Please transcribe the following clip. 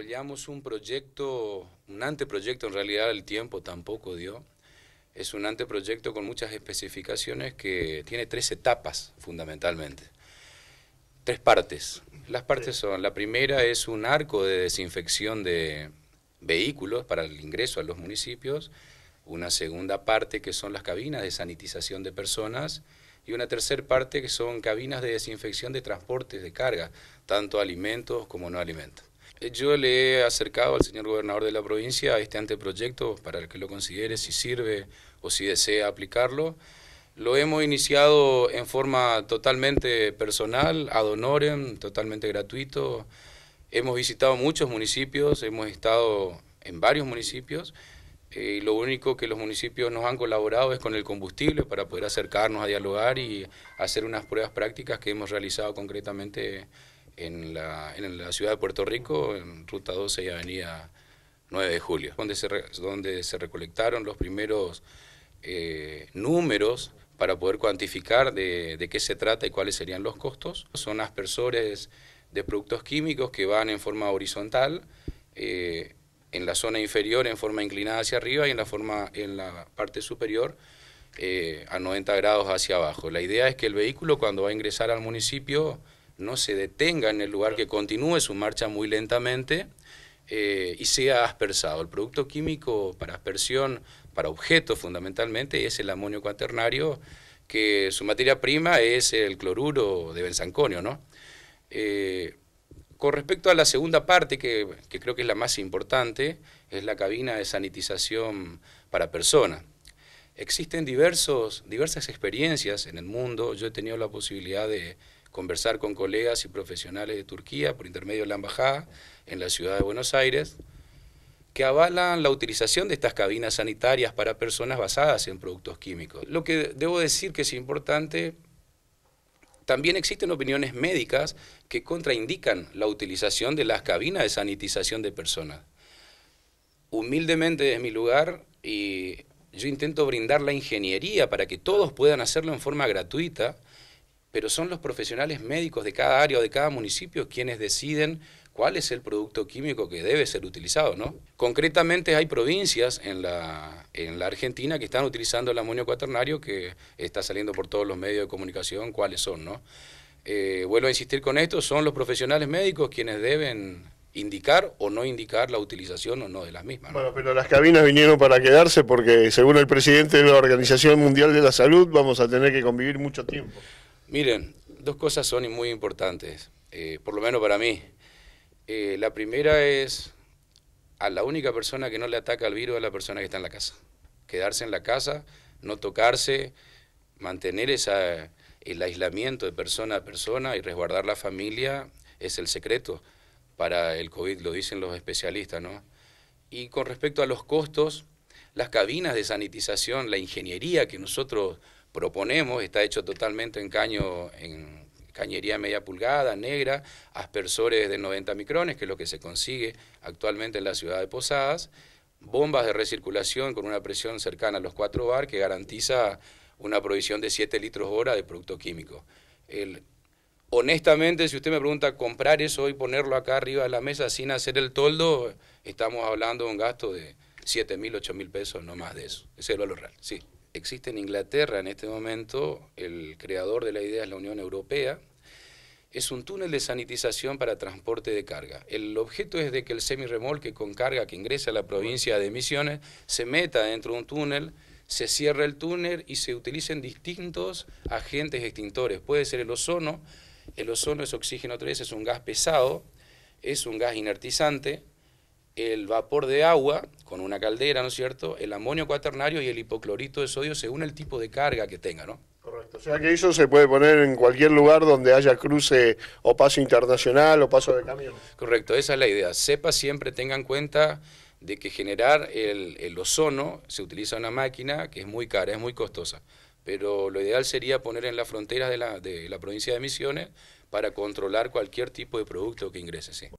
desarrollamos un proyecto, un anteproyecto, en realidad el tiempo tampoco dio. Es un anteproyecto con muchas especificaciones que tiene tres etapas fundamentalmente, tres partes. Las partes son, la primera es un arco de desinfección de vehículos para el ingreso a los municipios, una segunda parte que son las cabinas de sanitización de personas, y una tercera parte que son cabinas de desinfección de transportes de carga, tanto alimentos como no alimentos. Yo le he acercado al señor gobernador de la provincia este anteproyecto para que lo considere si sirve o si desea aplicarlo. Lo hemos iniciado en forma totalmente personal, ad honorem, totalmente gratuito. Hemos visitado muchos municipios, hemos estado en varios municipios eh, y lo único que los municipios nos han colaborado es con el combustible para poder acercarnos a dialogar y hacer unas pruebas prácticas que hemos realizado concretamente en la, ciudad de Puerto Rico, en Ruta 12 y Avenida 9 de Julio, donde se, donde se recolectaron los primeros eh, números para poder cuantificar de, qué se trata y cuáles serían los costos. Son aspersores de productos químicos que van en forma horizontal, eh, en la zona inferior en forma inclinada hacia arriba y en la, forma, en la parte superior eh, a 90 grados hacia abajo. La idea es que el vehículo cuando va a ingresar al municipio no se detenga en el lugar, que continúe su marcha muy lentamente eh, y sea aspersado. El producto químico para aspersión, para objetos fundamentalmente, es el amonio cuaternario, que su materia prima es el cloruro de benzanconio. ¿no? Eh, con respecto a la segunda parte, que, que creo que es la más importante, es la cabina de sanitización para personas. Existen diversos, diversas experiencias en el mundo. Yo he tenido la posibilidad de conversar con colegas y profesionales de Turquía por intermedio de la Embajada en la ciudad de Buenos Aires, que avalan la utilización de estas cabinas sanitarias para personas basadas en productos químicos. Lo que debo decir que es importante, también existen opiniones médicas que contraindican la utilización de las cabinas de sanitización de personas. Humildemente es mi lugar, y yo intento brindar la ingeniería para que todos puedan hacerlo en forma gratuita, pero son los profesionales médicos de cada área o de cada municipio quienes deciden cuál es el producto químico que debe ser utilizado, ¿no? Concretamente hay provincias en la, en la Argentina que están utilizando el amonio cuaternario que está saliendo por todos los medios de comunicación, cuáles son, ¿no? Eh, vuelvo a insistir con esto, son los profesionales médicos quienes deben indicar o no indicar la utilización o no de las mismas. Bueno, pero las cabinas vinieron para quedarse porque según el presidente de la Organización Mundial de la Salud vamos a tener que convivir mucho tiempo. Miren, dos cosas son muy importantes, eh, por lo menos para mí. Eh, la primera es a la única persona que no le ataca el virus es la persona que está en la casa. Quedarse en la casa, no tocarse, mantener el aislamiento de persona a persona y resguardar la familia es el secreto para el COVID, lo dicen los especialistas, ¿no? Y con respecto a los costos, las cabinas de sanitización, la ingeniería que nosotros proponemos, está hecho totalmente en caño, en cañería media pulgada, negra, aspersores de 90 micrones, que es lo que se consigue actualmente en la ciudad de Posadas, bombas de recirculación con una presión cercana a los 4 bar que garantiza una provisión de 7 litros hora de producto químico. honestamente, si usted me pregunta comprar eso y ponerlo acá arriba de la mesa sin hacer el toldo, estamos hablando de un gasto de 7.000, mil, mil pesos, no más de eso. Ese es el valor real, sí existe en Inglaterra en este momento, el creador de la idea es la Unión Europea, es un túnel de sanitización para transporte de carga. El objeto es de que el semirremolque con carga que ingresa a la provincia de Misiones se meta dentro de un túnel, se cierra el túnel y se utilicen distintos agentes extintores. Puede ser el ozono, el ozono es oxígeno 3, es un gas pesado, es un gas inertizante, el vapor de agua con una caldera, ¿no es cierto? El amonio cuaternario y el hipoclorito de sodio según el tipo de carga que tenga, ¿no? Correcto. O sea que eso se puede poner en cualquier lugar donde haya cruce o paso internacional o paso de camión. Correcto, esa es la idea. Sepa siempre, tenga en cuenta de que generar el, el ozono se utiliza una máquina que es muy cara, es muy costosa. Pero lo ideal sería poner en las fronteras de la, de la provincia de Misiones para controlar cualquier tipo de producto que ingrese. Sí.